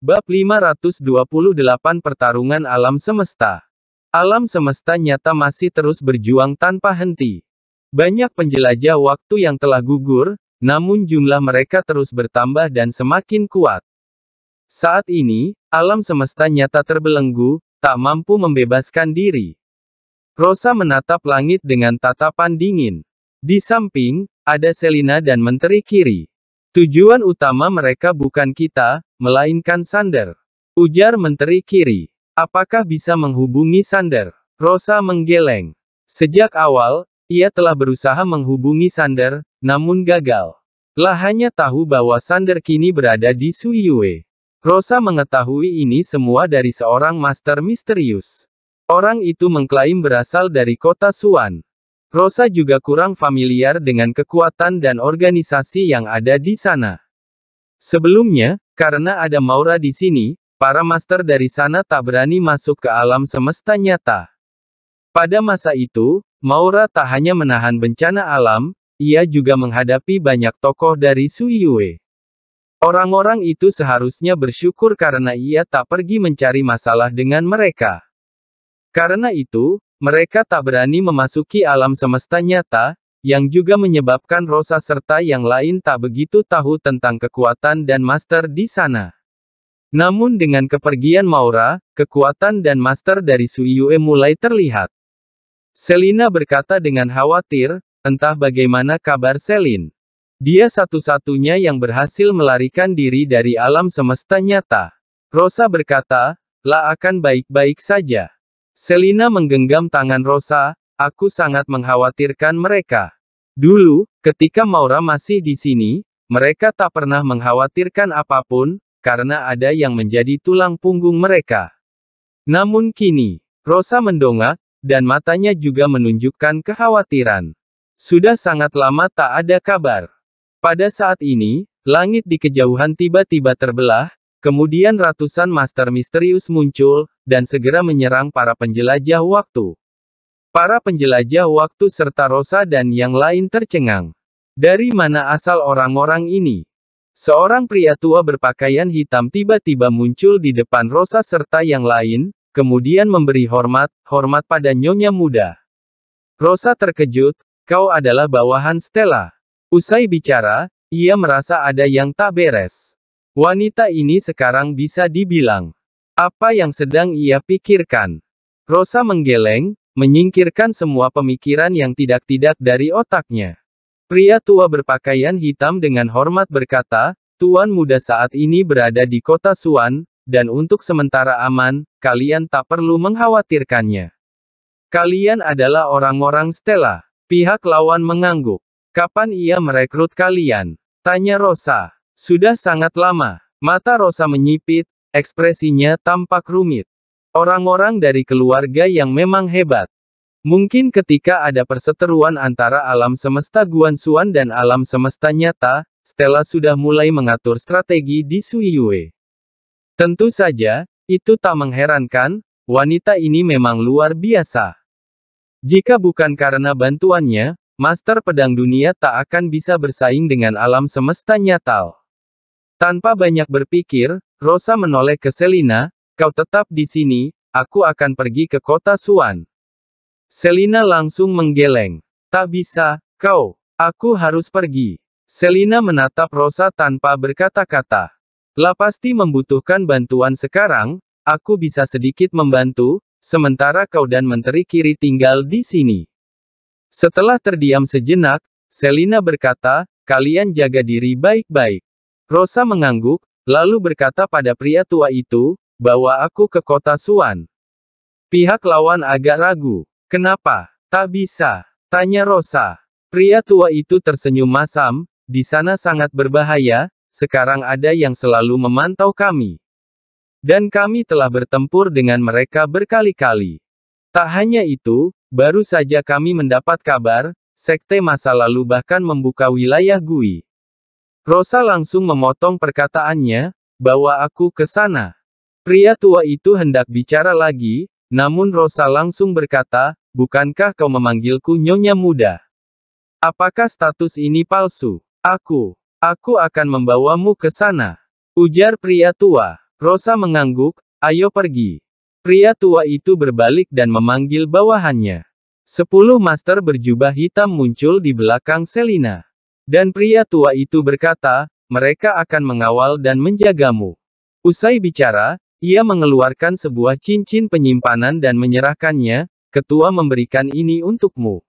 Bab 528 Pertarungan Alam Semesta Alam semesta nyata masih terus berjuang tanpa henti. Banyak penjelajah waktu yang telah gugur, namun jumlah mereka terus bertambah dan semakin kuat. Saat ini, alam semesta nyata terbelenggu, tak mampu membebaskan diri. Rosa menatap langit dengan tatapan dingin. Di samping, ada Selina dan Menteri Kiri. Tujuan utama mereka bukan kita, melainkan Sander. Ujar Menteri Kiri. Apakah bisa menghubungi Sander? Rosa menggeleng. Sejak awal, ia telah berusaha menghubungi Sander, namun gagal. Lah hanya tahu bahwa Sander kini berada di Suiyue. Rosa mengetahui ini semua dari seorang master misterius. Orang itu mengklaim berasal dari kota Suan. Rosa juga kurang familiar dengan kekuatan dan organisasi yang ada di sana. Sebelumnya, karena ada Maura di sini, para master dari sana tak berani masuk ke alam semesta nyata. Pada masa itu, Maura tak hanya menahan bencana alam, ia juga menghadapi banyak tokoh dari Suiyue. Orang-orang itu seharusnya bersyukur karena ia tak pergi mencari masalah dengan mereka. Karena itu, mereka tak berani memasuki alam semesta nyata, yang juga menyebabkan Rosa serta yang lain tak begitu tahu tentang kekuatan dan master di sana. Namun dengan kepergian Maura, kekuatan dan master dari Suiyue mulai terlihat. Selina berkata dengan khawatir, entah bagaimana kabar Selin. Dia satu-satunya yang berhasil melarikan diri dari alam semesta nyata. Rosa berkata, lah akan baik-baik saja. Selina menggenggam tangan Rosa, Aku sangat mengkhawatirkan mereka. Dulu, ketika Maura masih di sini, mereka tak pernah mengkhawatirkan apapun, karena ada yang menjadi tulang punggung mereka. Namun kini, Rosa mendongak, dan matanya juga menunjukkan kekhawatiran. Sudah sangat lama tak ada kabar. Pada saat ini, langit di kejauhan tiba-tiba terbelah, kemudian ratusan master misterius muncul, dan segera menyerang para penjelajah waktu. Para penjelajah waktu serta Rosa dan yang lain tercengang. Dari mana asal orang-orang ini? Seorang pria tua berpakaian hitam tiba-tiba muncul di depan Rosa serta yang lain, kemudian memberi hormat, hormat pada nyonya muda. Rosa terkejut, kau adalah bawahan Stella. Usai bicara, ia merasa ada yang tak beres. Wanita ini sekarang bisa dibilang. Apa yang sedang ia pikirkan? Rosa menggeleng, menyingkirkan semua pemikiran yang tidak-tidak dari otaknya. Pria tua berpakaian hitam dengan hormat berkata, Tuan muda saat ini berada di kota Suan, dan untuk sementara aman, kalian tak perlu mengkhawatirkannya. Kalian adalah orang-orang Stella. Pihak lawan mengangguk. Kapan ia merekrut kalian? Tanya Rosa. Sudah sangat lama. Mata Rosa menyipit, ekspresinya tampak rumit. Orang-orang dari keluarga yang memang hebat. Mungkin ketika ada perseteruan antara alam semesta Guansuan dan alam semesta nyata, Stella sudah mulai mengatur strategi di Suiyue. Tentu saja, itu tak mengherankan, wanita ini memang luar biasa. Jika bukan karena bantuannya, Master Pedang Dunia tak akan bisa bersaing dengan alam semesta nyata. Tanpa banyak berpikir, Rosa menoleh ke Selina, kau tetap di sini, aku akan pergi ke kota Suan. Selina langsung menggeleng. Tak bisa, kau. Aku harus pergi. Selina menatap Rosa tanpa berkata-kata. Lah pasti membutuhkan bantuan sekarang, aku bisa sedikit membantu, sementara kau dan menteri kiri tinggal di sini. Setelah terdiam sejenak, Selina berkata, kalian jaga diri baik-baik. Rosa mengangguk, lalu berkata pada pria tua itu, bawa aku ke kota Suan. Pihak lawan agak ragu. Kenapa? Tak bisa. Tanya Rosa. Pria tua itu tersenyum masam, di sana sangat berbahaya, sekarang ada yang selalu memantau kami. Dan kami telah bertempur dengan mereka berkali-kali. Tak hanya itu, baru saja kami mendapat kabar, sekte masa lalu bahkan membuka wilayah Gui. Rosa langsung memotong perkataannya, bawa aku ke sana. Pria tua itu hendak bicara lagi, namun Rosa langsung berkata, bukankah kau memanggilku nyonya muda? Apakah status ini palsu? Aku, aku akan membawamu ke sana. Ujar pria tua. Rosa mengangguk, ayo pergi. Pria tua itu berbalik dan memanggil bawahannya. Sepuluh master berjubah hitam muncul di belakang Selina. Dan pria tua itu berkata, mereka akan mengawal dan menjagamu. Usai bicara, ia mengeluarkan sebuah cincin penyimpanan dan menyerahkannya, ketua memberikan ini untukmu.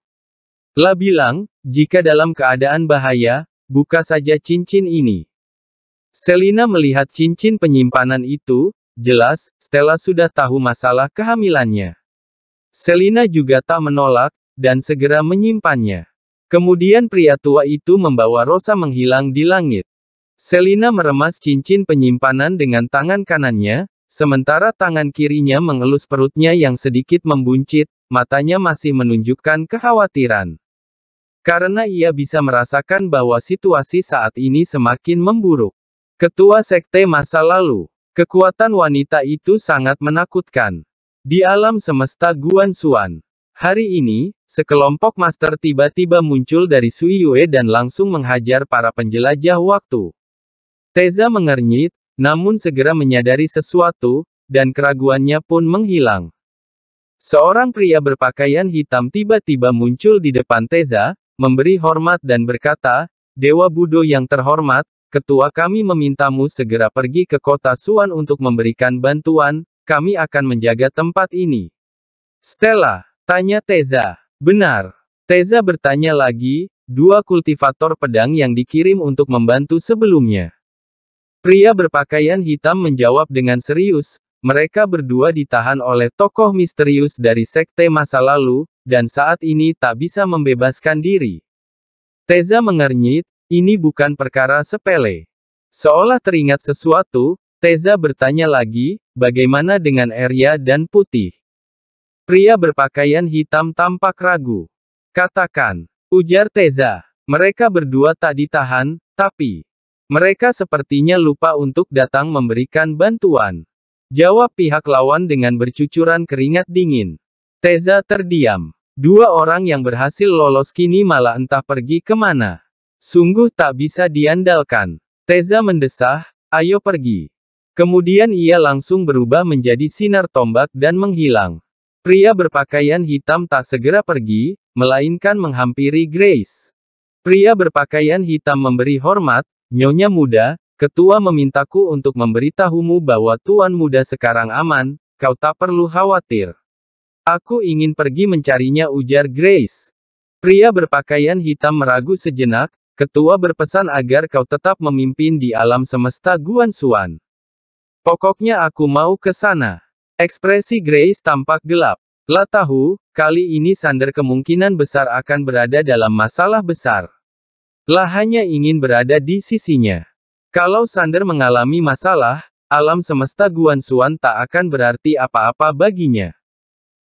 La bilang, jika dalam keadaan bahaya, buka saja cincin ini. Selina melihat cincin penyimpanan itu, jelas, Stella sudah tahu masalah kehamilannya. Selina juga tak menolak, dan segera menyimpannya. Kemudian pria tua itu membawa Rosa menghilang di langit. Selina meremas cincin penyimpanan dengan tangan kanannya, Sementara tangan kirinya mengelus perutnya yang sedikit membuncit, matanya masih menunjukkan kekhawatiran. Karena ia bisa merasakan bahwa situasi saat ini semakin memburuk. Ketua Sekte Masa Lalu, kekuatan wanita itu sangat menakutkan. Di alam semesta Guan Suan, hari ini, sekelompok master tiba-tiba muncul dari Sui Yue dan langsung menghajar para penjelajah waktu. Teza mengernyit, namun segera menyadari sesuatu, dan keraguannya pun menghilang. Seorang pria berpakaian hitam tiba-tiba muncul di depan Teza, memberi hormat dan berkata, Dewa Budo yang terhormat, ketua kami memintamu segera pergi ke kota Suan untuk memberikan bantuan, kami akan menjaga tempat ini. Stella, tanya Teza. Benar. Teza bertanya lagi, dua kultivator pedang yang dikirim untuk membantu sebelumnya. Pria berpakaian hitam menjawab dengan serius, mereka berdua ditahan oleh tokoh misterius dari sekte masa lalu, dan saat ini tak bisa membebaskan diri. Teza mengernyit, ini bukan perkara sepele. Seolah teringat sesuatu, Teza bertanya lagi, bagaimana dengan Arya dan Putih? Pria berpakaian hitam tampak ragu. Katakan, ujar Teza, mereka berdua tak ditahan, tapi mereka sepertinya lupa untuk datang memberikan bantuan. Jawab pihak lawan dengan bercucuran keringat dingin. Teza terdiam. Dua orang yang berhasil lolos kini malah entah pergi kemana. Sungguh tak bisa diandalkan. Teza mendesah, ayo pergi. Kemudian ia langsung berubah menjadi sinar tombak dan menghilang. Pria berpakaian hitam tak segera pergi, melainkan menghampiri Grace. Pria berpakaian hitam memberi hormat, Nyonya muda, ketua memintaku untuk memberitahumu bahwa tuan muda sekarang aman, kau tak perlu khawatir. Aku ingin pergi mencarinya ujar Grace. Pria berpakaian hitam meragu sejenak, ketua berpesan agar kau tetap memimpin di alam semesta Guan Suan. Pokoknya aku mau ke sana. Ekspresi Grace tampak gelap. Lah tahu, kali ini Sander kemungkinan besar akan berada dalam masalah besar. Lah hanya ingin berada di sisinya. Kalau Sander mengalami masalah, alam semesta Guan Suan tak akan berarti apa-apa baginya.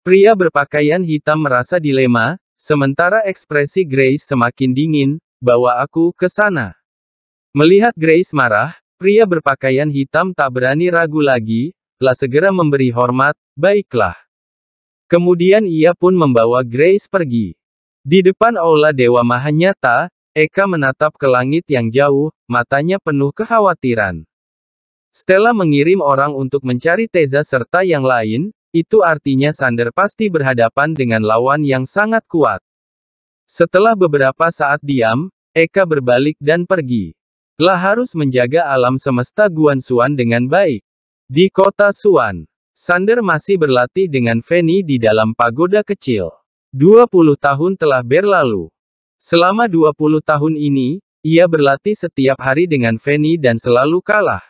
Pria berpakaian hitam merasa dilema, sementara ekspresi Grace semakin dingin, bawa aku ke sana. Melihat Grace marah, pria berpakaian hitam tak berani ragu lagi, lah segera memberi hormat, baiklah. Kemudian ia pun membawa Grace pergi. Di depan aula Dewa Mahanyata, Eka menatap ke langit yang jauh, matanya penuh kekhawatiran. Stella mengirim orang untuk mencari Teza serta yang lain, itu artinya Sander pasti berhadapan dengan lawan yang sangat kuat. Setelah beberapa saat diam, Eka berbalik dan pergi. Lah harus menjaga alam semesta Guan Suan dengan baik. Di kota Suan, Sander masih berlatih dengan Feni di dalam pagoda kecil. 20 tahun telah berlalu. Selama 20 tahun ini, ia berlatih setiap hari dengan Fanny dan selalu kalah.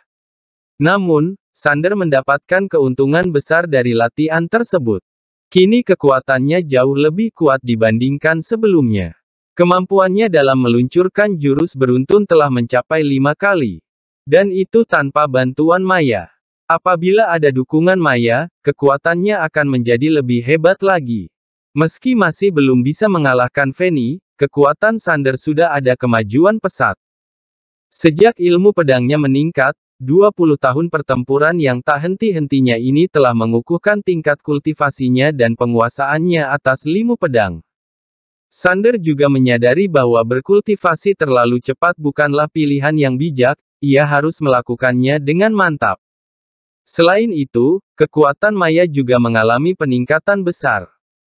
Namun, Sander mendapatkan keuntungan besar dari latihan tersebut. Kini kekuatannya jauh lebih kuat dibandingkan sebelumnya. Kemampuannya dalam meluncurkan jurus beruntun telah mencapai lima kali. Dan itu tanpa bantuan Maya. Apabila ada dukungan Maya, kekuatannya akan menjadi lebih hebat lagi. Meski masih belum bisa mengalahkan Fanny, kekuatan Sander sudah ada kemajuan pesat. Sejak ilmu pedangnya meningkat, 20 tahun pertempuran yang tak henti-hentinya ini telah mengukuhkan tingkat kultivasinya dan penguasaannya atas limu pedang. Sander juga menyadari bahwa berkultivasi terlalu cepat bukanlah pilihan yang bijak, ia harus melakukannya dengan mantap. Selain itu, kekuatan maya juga mengalami peningkatan besar.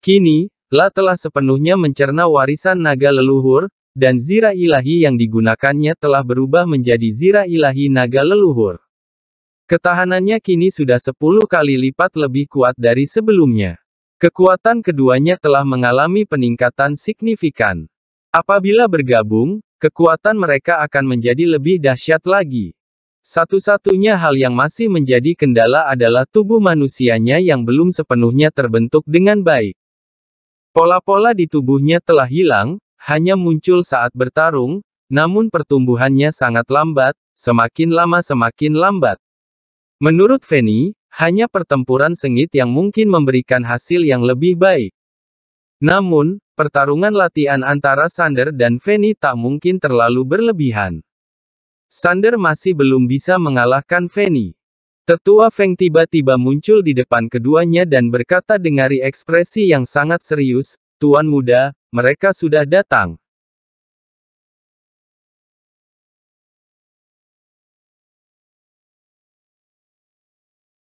Kini, La telah sepenuhnya mencerna warisan naga leluhur, dan zira ilahi yang digunakannya telah berubah menjadi zira ilahi naga leluhur. Ketahanannya kini sudah 10 kali lipat lebih kuat dari sebelumnya. Kekuatan keduanya telah mengalami peningkatan signifikan. Apabila bergabung, kekuatan mereka akan menjadi lebih dahsyat lagi. Satu-satunya hal yang masih menjadi kendala adalah tubuh manusianya yang belum sepenuhnya terbentuk dengan baik. Pola-pola di tubuhnya telah hilang, hanya muncul saat bertarung, namun pertumbuhannya sangat lambat, semakin lama semakin lambat. Menurut Feni, hanya pertempuran sengit yang mungkin memberikan hasil yang lebih baik. Namun, pertarungan latihan antara Sander dan Feni tak mungkin terlalu berlebihan. Sander masih belum bisa mengalahkan Feni. Tetua Feng tiba-tiba muncul di depan keduanya dan berkata dengan ekspresi yang sangat serius, Tuan muda, mereka sudah datang.